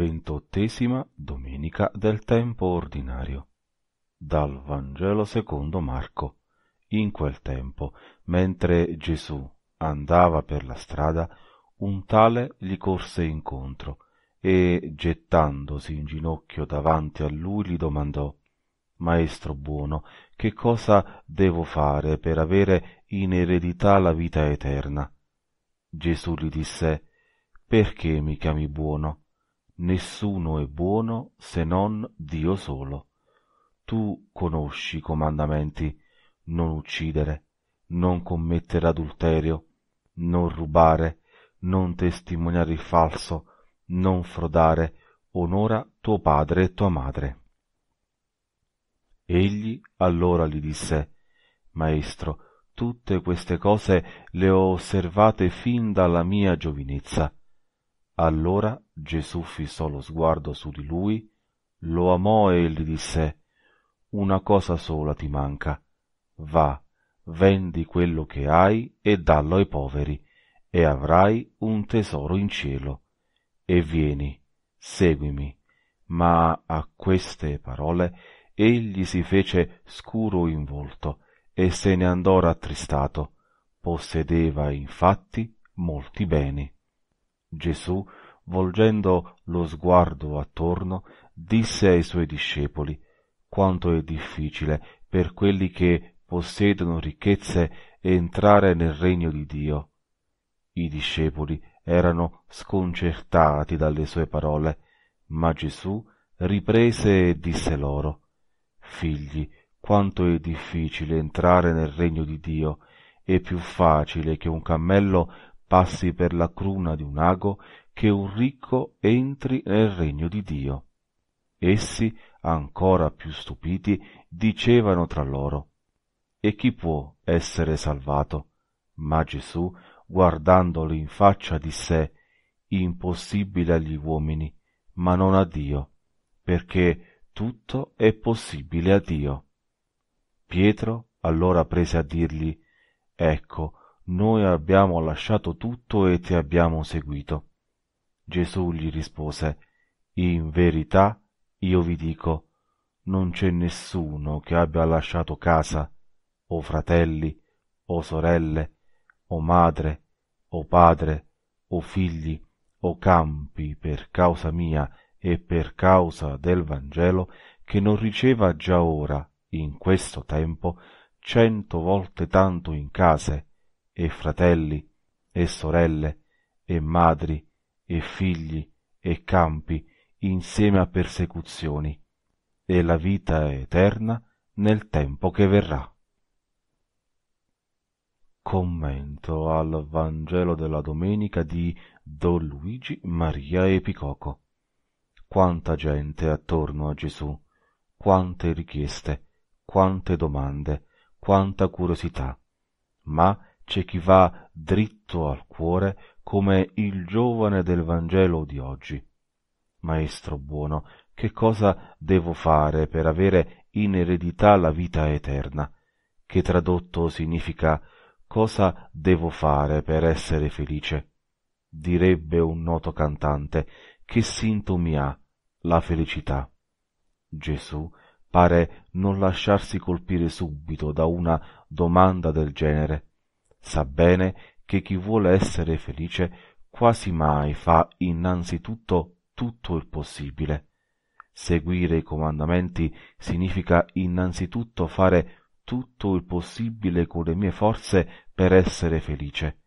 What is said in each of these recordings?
ventottesima domenica del tempo ordinario. Dal Vangelo secondo Marco. In quel tempo, mentre Gesù andava per la strada, un tale gli corse incontro e, gettandosi in ginocchio davanti a lui, gli domandò Maestro buono, che cosa devo fare per avere in eredità la vita eterna? Gesù gli disse Perché mi chiami buono? Nessuno è buono se non Dio solo. Tu conosci i comandamenti, non uccidere, non commettere adulterio, non rubare, non testimoniare il falso, non frodare, onora tuo padre e tua madre. Egli allora gli disse, Maestro, tutte queste cose le ho osservate fin dalla mia giovinezza. Allora Gesù fissò lo sguardo su di lui, lo amò e gli disse, Una cosa sola ti manca. Va, vendi quello che hai e dallo ai poveri, e avrai un tesoro in cielo. E vieni, seguimi. Ma a queste parole egli si fece scuro in volto e se ne andò rattristato. Possedeva infatti molti beni. Gesù, volgendo lo sguardo attorno, disse ai suoi discepoli quanto è difficile per quelli che possiedono ricchezze entrare nel regno di Dio. I discepoli erano sconcertati dalle sue parole, ma Gesù riprese e disse loro Figli, quanto è difficile entrare nel regno di Dio, è più facile che un cammello passi per la cruna di un ago, che un ricco entri nel regno di Dio. Essi, ancora più stupiti, dicevano tra loro, E chi può essere salvato? Ma Gesù, guardandoli in faccia, disse, Impossibile agli uomini, ma non a Dio, perché tutto è possibile a Dio. Pietro allora prese a dirgli, Ecco, noi abbiamo lasciato tutto e ti abbiamo seguito. Gesù gli rispose, In verità io vi dico, non c'è nessuno che abbia lasciato casa, o fratelli, o sorelle, o madre, o padre, o figli, o campi per causa mia e per causa del Vangelo, che non riceva già ora, in questo tempo, cento volte tanto in case, e fratelli e sorelle e madri e figli e campi insieme a persecuzioni e la vita eterna nel tempo che verrà. Commento al Vangelo della domenica di Don Luigi Maria Epicoco. Quanta gente attorno a Gesù, quante richieste, quante domande, quanta curiosità, ma c'è chi va dritto al cuore come il giovane del Vangelo di oggi. Maestro buono, che cosa devo fare per avere in eredità la vita eterna? Che tradotto significa cosa devo fare per essere felice? Direbbe un noto cantante, che sintomi ha la felicità? Gesù pare non lasciarsi colpire subito da una domanda del genere, sa bene che chi vuole essere felice quasi mai fa innanzitutto tutto il possibile. Seguire i comandamenti significa innanzitutto fare tutto il possibile con le mie forze per essere felice.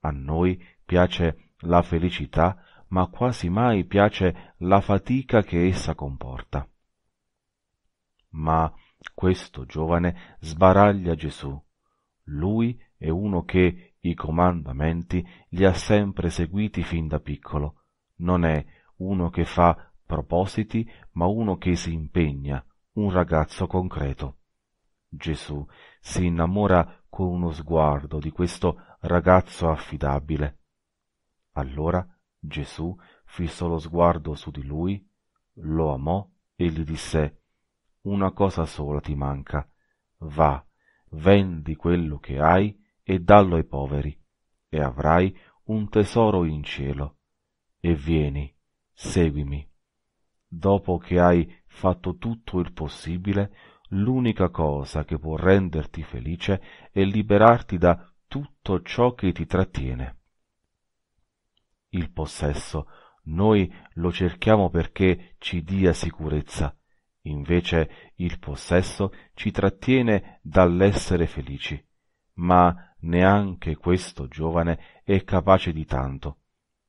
A noi piace la felicità, ma quasi mai piace la fatica che essa comporta. Ma questo giovane sbaraglia Gesù. Lui è uno che i comandamenti li ha sempre seguiti fin da piccolo. Non è uno che fa propositi, ma uno che si impegna, un ragazzo concreto. Gesù si innamora con uno sguardo di questo ragazzo affidabile. Allora Gesù fissò lo sguardo su di lui, lo amò e gli disse Una cosa sola ti manca. Va, vendi quello che hai e dallo ai poveri, e avrai un tesoro in cielo. E vieni, seguimi. Dopo che hai fatto tutto il possibile, l'unica cosa che può renderti felice è liberarti da tutto ciò che ti trattiene. Il possesso noi lo cerchiamo perché ci dia sicurezza, invece il possesso ci trattiene dall'essere felici ma neanche questo giovane è capace di tanto.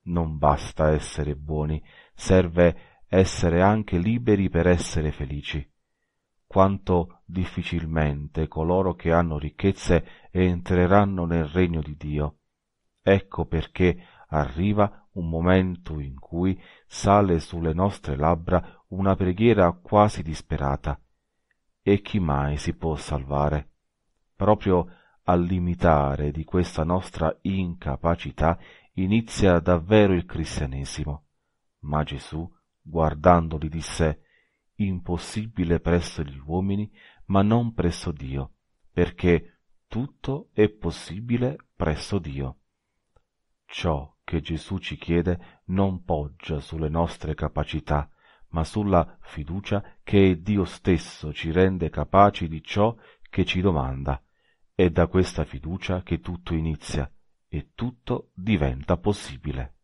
Non basta essere buoni, serve essere anche liberi per essere felici. Quanto difficilmente coloro che hanno ricchezze entreranno nel regno di Dio. Ecco perché arriva un momento in cui sale sulle nostre labbra una preghiera quasi disperata. E chi mai si può salvare? Proprio al limitare di questa nostra incapacità inizia davvero il cristianesimo. Ma Gesù, guardandoli, disse Impossibile presso gli uomini, ma non presso Dio, perché tutto è possibile presso Dio. Ciò che Gesù ci chiede non poggia sulle nostre capacità, ma sulla fiducia che Dio stesso ci rende capaci di ciò che ci domanda è da questa fiducia che tutto inizia e tutto diventa possibile.